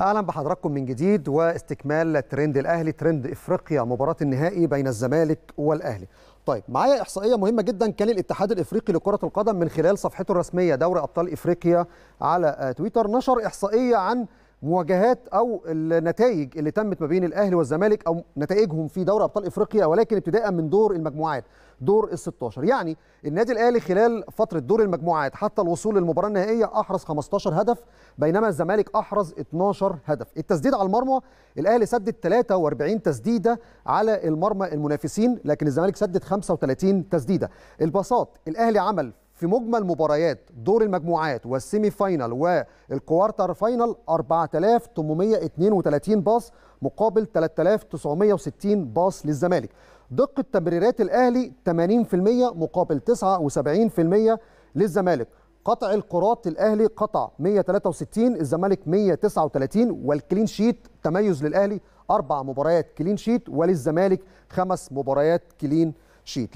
اهلا بحضراتكم من جديد واستكمال ترند الاهلي ترند افريقيا مباراه النهائي بين الزمالك والاهلي طيب معايا احصائيه مهمه جدا كان الاتحاد الافريقي لكره القدم من خلال صفحته الرسميه دوري ابطال افريقيا على آه، تويتر نشر احصائيه عن مواجهات او النتائج اللي تمت ما بين الاهلي والزمالك او نتائجهم في دوري ابطال افريقيا ولكن ابتداء من دور المجموعات دور ال 16 يعني النادي الاهلي خلال فتره دور المجموعات حتى الوصول للمباراه النهائيه احرز 15 هدف بينما الزمالك احرز 12 هدف التسديد على المرمى الاهلي سدد 43 تسديده على المرمى المنافسين لكن الزمالك سدد 35 تسديده الباصات الاهلي عمل في مجمل مباريات دور المجموعات والسيمي فاينل والكوارتر فاينل 4832 باص مقابل 3960 باص للزمالك دقة تمريرات الأهلي 80% مقابل 79% للزمالك قطع الكرات الأهلي قطع 163 الزمالك 139 والكلين شيت تميز للأهلي أربع مباريات كلين شيت وللزمالك خمس مباريات كلين شيت